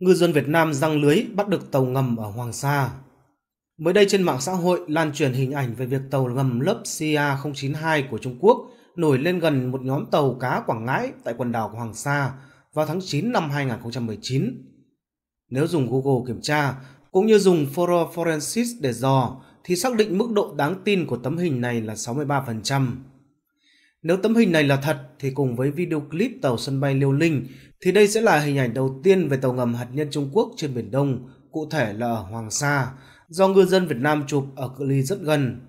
ngư dân Việt Nam răng lưới bắt được tàu ngầm ở Hoàng Sa. Mới đây trên mạng xã hội lan truyền hình ảnh về việc tàu ngầm lớp CA-092 của Trung Quốc nổi lên gần một nhóm tàu cá Quảng Ngãi tại quần đảo Hoàng Sa vào tháng 9 năm 2019. Nếu dùng Google kiểm tra, cũng như dùng Foro Forensics để dò, thì xác định mức độ đáng tin của tấm hình này là 63%. Nếu tấm hình này là thật thì cùng với video clip tàu sân bay Liêu Linh thì đây sẽ là hình ảnh đầu tiên về tàu ngầm hạt nhân Trung Quốc trên Biển Đông, cụ thể là ở Hoàng Sa, do ngư dân Việt Nam chụp ở cự ly rất gần.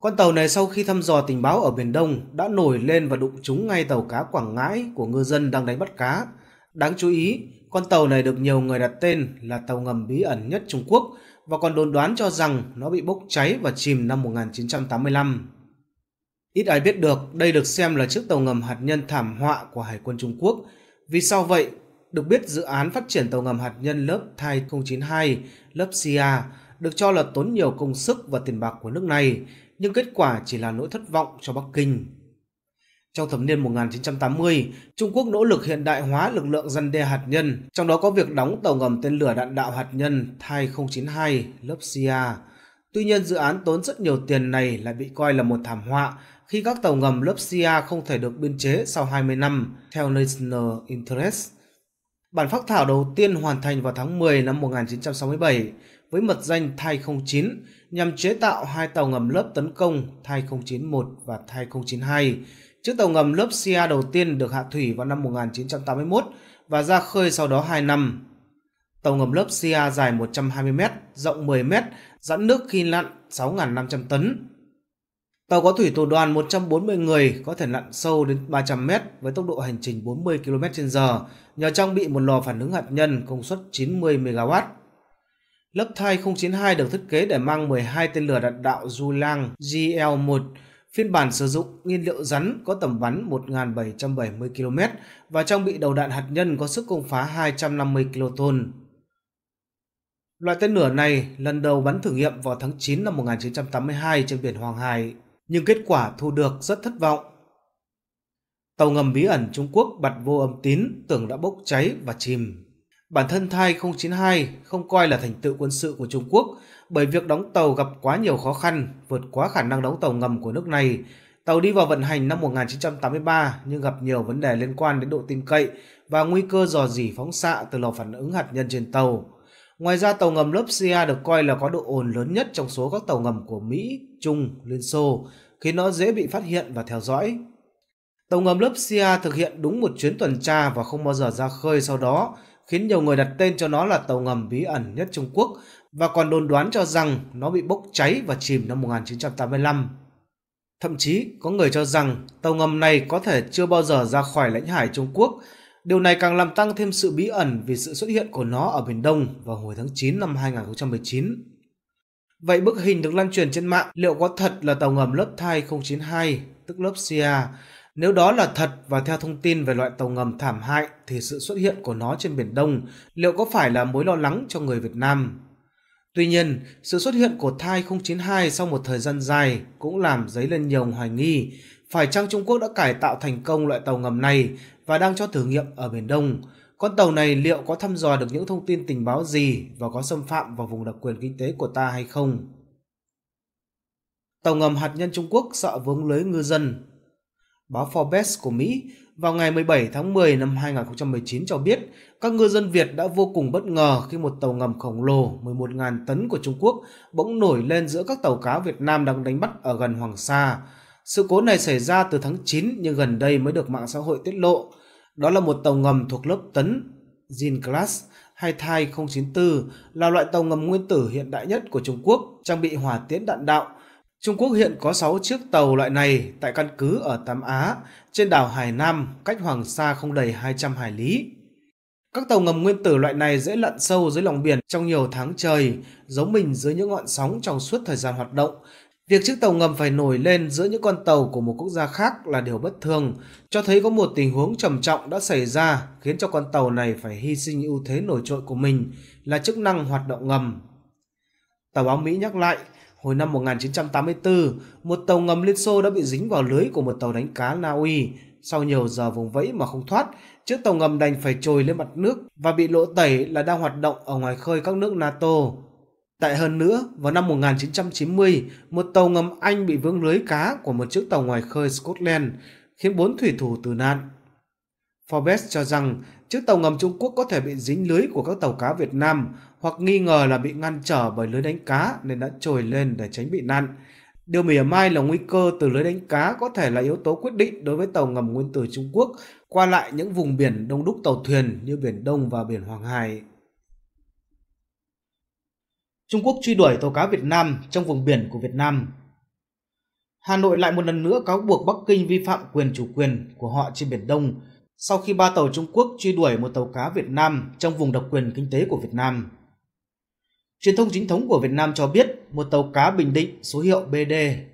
Con tàu này sau khi thăm dò tình báo ở Biển Đông đã nổi lên và đụng trúng ngay tàu cá Quảng Ngãi của ngư dân đang đánh bắt cá. Đáng chú ý, con tàu này được nhiều người đặt tên là tàu ngầm bí ẩn nhất Trung Quốc và còn đồn đoán cho rằng nó bị bốc cháy và chìm năm 1985. Ít ai biết được đây được xem là chiếc tàu ngầm hạt nhân thảm họa của Hải quân Trung Quốc. Vì sao vậy? Được biết dự án phát triển tàu ngầm hạt nhân lớp Thai 092, lớp SIA được cho là tốn nhiều công sức và tiền bạc của nước này, nhưng kết quả chỉ là nỗi thất vọng cho Bắc Kinh. Trong thập niên 1980, Trung Quốc nỗ lực hiện đại hóa lực lượng dân đe hạt nhân, trong đó có việc đóng tàu ngầm tên lửa đạn đạo hạt nhân Thai 092 lớp SIA. Tuy nhiên dự án tốn rất nhiều tiền này lại bị coi là một thảm họa khi các tàu ngầm lớp CIA không thể được biên chế sau 20 năm, theo National Interest. Bản phác thảo đầu tiên hoàn thành vào tháng 10 năm 1967 với mật danh Thai 09 nhằm chế tạo hai tàu ngầm lớp tấn công Thai 091 và Thai 092. Chiếc tàu ngầm lớp CIA đầu tiên được hạ thủy vào năm 1981 và ra khơi sau đó 2 năm. Tàu ngầm lớp CIA dài 120 m, rộng 10 m, dẫn nước khi lặn 6.500 tấn, Tàu có thủy thủ đoàn 140 người có thể lặn sâu đến 300 mét với tốc độ hành trình 40 km h nhờ trang bị một lò phản ứng hạt nhân công suất 90 MW. Lớp thai 092 được thiết kế để mang 12 tên lửa đạn đạo Du Lang GL-1, phiên bản sử dụng nhiên liệu rắn có tầm bắn 1.770 km và trang bị đầu đạn hạt nhân có sức công phá 250 kiloton. Loại tên lửa này lần đầu bắn thử nghiệm vào tháng 9 năm 1982 trên biển Hoàng Hải nhưng kết quả thu được rất thất vọng. Tàu ngầm bí ẩn Trung Quốc bật vô âm tín tưởng đã bốc cháy và chìm. Bản thân thai 092 không coi là thành tựu quân sự của Trung Quốc bởi việc đóng tàu gặp quá nhiều khó khăn, vượt quá khả năng đóng tàu ngầm của nước này. Tàu đi vào vận hành năm 1983 nhưng gặp nhiều vấn đề liên quan đến độ tin cậy và nguy cơ dò dỉ phóng xạ từ lò phản ứng hạt nhân trên tàu. Ngoài ra, tàu ngầm lớp Sia được coi là có độ ồn lớn nhất trong số các tàu ngầm của Mỹ, Trung, Liên Xô, khiến nó dễ bị phát hiện và theo dõi. Tàu ngầm lớp Sia thực hiện đúng một chuyến tuần tra và không bao giờ ra khơi sau đó, khiến nhiều người đặt tên cho nó là tàu ngầm bí ẩn nhất Trung Quốc và còn đồn đoán cho rằng nó bị bốc cháy và chìm năm 1985. Thậm chí, có người cho rằng tàu ngầm này có thể chưa bao giờ ra khỏi lãnh hải Trung Quốc Điều này càng làm tăng thêm sự bí ẩn vì sự xuất hiện của nó ở Biển Đông vào hồi tháng 9 năm 2019. Vậy bức hình được lan truyền trên mạng liệu có thật là tàu ngầm lớp thai 092, tức lớp CIA? Nếu đó là thật và theo thông tin về loại tàu ngầm thảm hại thì sự xuất hiện của nó trên Biển Đông liệu có phải là mối lo lắng cho người Việt Nam? Tuy nhiên, sự xuất hiện của thai 092 sau một thời gian dài cũng làm dấy lên nhiều hoài nghi phải chăng Trung Quốc đã cải tạo thành công loại tàu ngầm này và đang cho thử nghiệm ở Biển Đông? Con tàu này liệu có thăm dò được những thông tin tình báo gì và có xâm phạm vào vùng đặc quyền kinh tế của ta hay không? Tàu ngầm hạt nhân Trung Quốc sợ vướng lưới ngư dân Báo Forbes của Mỹ vào ngày 17 tháng 10 năm 2019 cho biết các ngư dân Việt đã vô cùng bất ngờ khi một tàu ngầm khổng lồ 11.000 tấn của Trung Quốc bỗng nổi lên giữa các tàu cá Việt Nam đang đánh bắt ở gần Hoàng Sa. Sự cố này xảy ra từ tháng 9 nhưng gần đây mới được mạng xã hội tiết lộ. Đó là một tàu ngầm thuộc lớp tấn Jin Class hay Thai 094 là loại tàu ngầm nguyên tử hiện đại nhất của Trung Quốc, trang bị hỏa tiễn đạn đạo. Trung Quốc hiện có 6 chiếc tàu loại này tại căn cứ ở Tam Á, trên đảo Hải Nam, cách Hoàng Sa không đầy 200 hải lý. Các tàu ngầm nguyên tử loại này dễ lặn sâu dưới lòng biển trong nhiều tháng trời, giấu mình dưới những ngọn sóng trong suốt thời gian hoạt động, Việc chiếc tàu ngầm phải nổi lên giữa những con tàu của một quốc gia khác là điều bất thường, cho thấy có một tình huống trầm trọng đã xảy ra khiến cho con tàu này phải hy sinh ưu thế nổi trội của mình là chức năng hoạt động ngầm. Tàu báo Mỹ nhắc lại, hồi năm 1984, một tàu ngầm Liên Xô đã bị dính vào lưới của một tàu đánh cá Na Uy. Sau nhiều giờ vùng vẫy mà không thoát, chiếc tàu ngầm đành phải trồi lên mặt nước và bị lộ tẩy là đang hoạt động ở ngoài khơi các nước NATO. Tệ hơn nữa, vào năm 1990, một tàu ngầm Anh bị vướng lưới cá của một chiếc tàu ngoài khơi Scotland, khiến bốn thủy thủ tử nạn. Forbes cho rằng chiếc tàu ngầm Trung Quốc có thể bị dính lưới của các tàu cá Việt Nam hoặc nghi ngờ là bị ngăn trở bởi lưới đánh cá nên đã trồi lên để tránh bị nạn. Điều mỉa mai là nguy cơ từ lưới đánh cá có thể là yếu tố quyết định đối với tàu ngầm nguyên tử Trung Quốc qua lại những vùng biển đông đúc tàu thuyền như Biển Đông và Biển Hoàng Hải. Trung Quốc truy đuổi tàu cá Việt Nam trong vùng biển của Việt Nam. Hà Nội lại một lần nữa cáo buộc Bắc Kinh vi phạm quyền chủ quyền của họ trên Biển Đông sau khi ba tàu Trung Quốc truy đuổi một tàu cá Việt Nam trong vùng độc quyền kinh tế của Việt Nam. Truyền thông chính thống của Việt Nam cho biết một tàu cá Bình Định số hiệu BD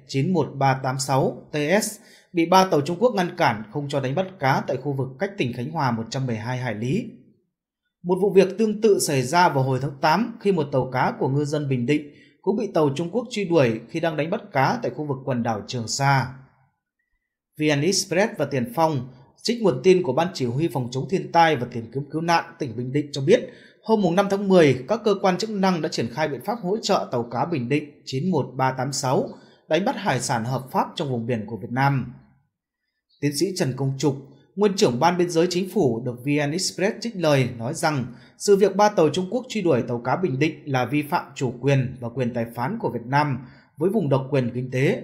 91386 TS bị ba tàu Trung Quốc ngăn cản không cho đánh bắt cá tại khu vực cách tỉnh Khánh Hòa 112 hải lý một vụ việc tương tự xảy ra vào hồi tháng 8 khi một tàu cá của ngư dân Bình Định cũng bị tàu Trung Quốc truy đuổi khi đang đánh bắt cá tại khu vực quần đảo Trường Sa. VN Express và Tiền Phong trích nguồn tin của Ban Chỉ huy Phòng chống thiên tai và tìm kiếm cứu nạn tỉnh Bình Định cho biết, hôm 5 tháng 10, các cơ quan chức năng đã triển khai biện pháp hỗ trợ tàu cá Bình Định 91386 đánh bắt hải sản hợp pháp trong vùng biển của Việt Nam. Tiến sĩ Trần Công Trục, Nguyên trưởng ban biên giới chính phủ được VN Express trích lời nói rằng sự việc ba tàu Trung Quốc truy đuổi tàu cá Bình Định là vi phạm chủ quyền và quyền tài phán của Việt Nam với vùng độc quyền kinh tế.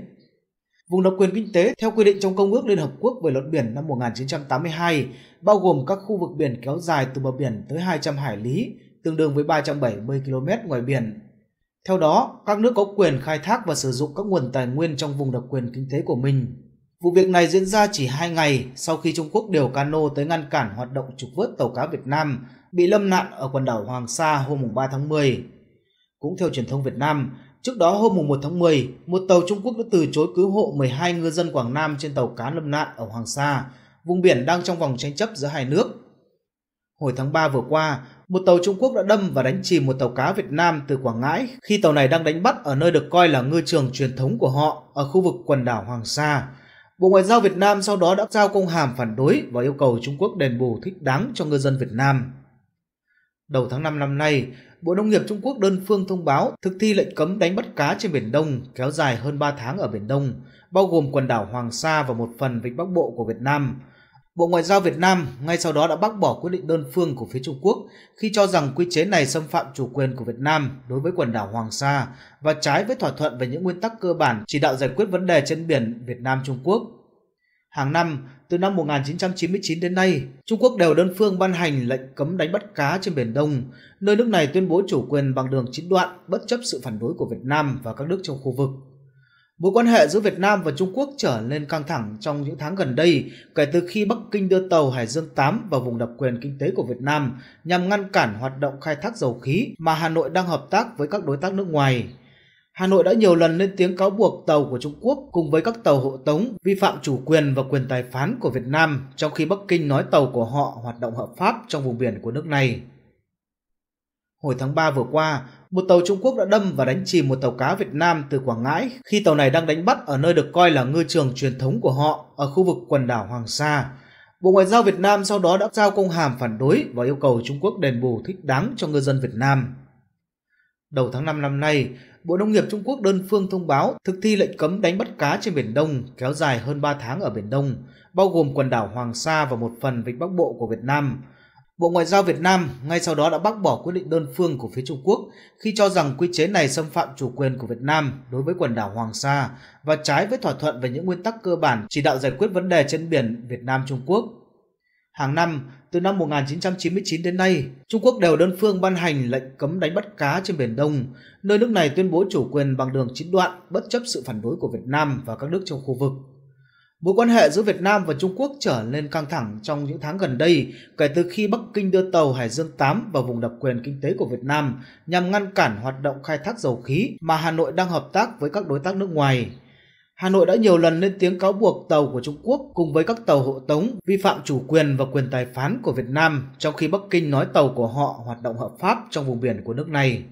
Vùng độc quyền kinh tế theo quy định trong Công ước Liên Hợp Quốc về luật biển năm 1982 bao gồm các khu vực biển kéo dài từ bờ biển tới 200 hải lý, tương đương với 370 km ngoài biển. Theo đó, các nước có quyền khai thác và sử dụng các nguồn tài nguyên trong vùng độc quyền kinh tế của mình Vụ việc này diễn ra chỉ 2 ngày sau khi Trung Quốc điều cano tới ngăn cản hoạt động trục vớt tàu cá Việt Nam bị lâm nạn ở quần đảo Hoàng Sa hôm 3 tháng 10. Cũng theo truyền thông Việt Nam, trước đó hôm 1 tháng 10, một tàu Trung Quốc đã từ chối cứu hộ 12 ngư dân Quảng Nam trên tàu cá lâm nạn ở Hoàng Sa, vùng biển đang trong vòng tranh chấp giữa hai nước. Hồi tháng 3 vừa qua, một tàu Trung Quốc đã đâm và đánh chìm một tàu cá Việt Nam từ Quảng Ngãi khi tàu này đang đánh bắt ở nơi được coi là ngư trường truyền thống của họ ở khu vực quần đảo Hoàng Sa, Bộ Ngoại giao Việt Nam sau đó đã giao công hàm phản đối và yêu cầu Trung Quốc đền bù thích đáng cho ngư dân Việt Nam. Đầu tháng 5 năm nay, Bộ Nông nghiệp Trung Quốc đơn phương thông báo thực thi lệnh cấm đánh bắt cá trên Biển Đông kéo dài hơn 3 tháng ở Biển Đông, bao gồm quần đảo Hoàng Sa và một phần vịnh Bắc Bộ của Việt Nam – Bộ Ngoại giao Việt Nam ngay sau đó đã bác bỏ quyết định đơn phương của phía Trung Quốc khi cho rằng quy chế này xâm phạm chủ quyền của Việt Nam đối với quần đảo Hoàng Sa và trái với thỏa thuận về những nguyên tắc cơ bản chỉ đạo giải quyết vấn đề trên biển Việt Nam-Trung Quốc. Hàng năm, từ năm 1999 đến nay, Trung Quốc đều đơn phương ban hành lệnh cấm đánh bắt cá trên Biển Đông, nơi nước này tuyên bố chủ quyền bằng đường chín đoạn bất chấp sự phản đối của Việt Nam và các nước trong khu vực. Mối quan hệ giữa Việt Nam và Trung Quốc trở nên căng thẳng trong những tháng gần đây kể từ khi Bắc Kinh đưa tàu Hải Dương 8 vào vùng đặc quyền kinh tế của Việt Nam nhằm ngăn cản hoạt động khai thác dầu khí mà Hà Nội đang hợp tác với các đối tác nước ngoài. Hà Nội đã nhiều lần lên tiếng cáo buộc tàu của Trung Quốc cùng với các tàu hộ tống vi phạm chủ quyền và quyền tài phán của Việt Nam, trong khi Bắc Kinh nói tàu của họ hoạt động hợp pháp trong vùng biển của nước này. Hồi tháng 3 vừa qua, một tàu Trung Quốc đã đâm và đánh chìm một tàu cá Việt Nam từ Quảng Ngãi khi tàu này đang đánh bắt ở nơi được coi là ngư trường truyền thống của họ ở khu vực quần đảo Hoàng Sa. Bộ Ngoại giao Việt Nam sau đó đã giao công hàm phản đối và yêu cầu Trung Quốc đền bù thích đáng cho ngư dân Việt Nam. Đầu tháng 5 năm nay, Bộ Nông nghiệp Trung Quốc đơn phương thông báo thực thi lệnh cấm đánh bắt cá trên Biển Đông kéo dài hơn 3 tháng ở Biển Đông, bao gồm quần đảo Hoàng Sa và một phần vịnh Bắc Bộ của Việt Nam – Bộ Ngoại giao Việt Nam ngay sau đó đã bác bỏ quyết định đơn phương của phía Trung Quốc khi cho rằng quy chế này xâm phạm chủ quyền của Việt Nam đối với quần đảo Hoàng Sa và trái với thỏa thuận về những nguyên tắc cơ bản chỉ đạo giải quyết vấn đề trên biển Việt Nam-Trung Quốc. Hàng năm, từ năm 1999 đến nay, Trung Quốc đều đơn phương ban hành lệnh cấm đánh bắt cá trên Biển Đông, nơi nước này tuyên bố chủ quyền bằng đường chín đoạn bất chấp sự phản đối của Việt Nam và các nước trong khu vực. Mối quan hệ giữa Việt Nam và Trung Quốc trở nên căng thẳng trong những tháng gần đây kể từ khi Bắc Kinh đưa tàu Hải Dương 8 vào vùng đặc quyền kinh tế của Việt Nam nhằm ngăn cản hoạt động khai thác dầu khí mà Hà Nội đang hợp tác với các đối tác nước ngoài. Hà Nội đã nhiều lần lên tiếng cáo buộc tàu của Trung Quốc cùng với các tàu hộ tống vi phạm chủ quyền và quyền tài phán của Việt Nam, trong khi Bắc Kinh nói tàu của họ hoạt động hợp pháp trong vùng biển của nước này.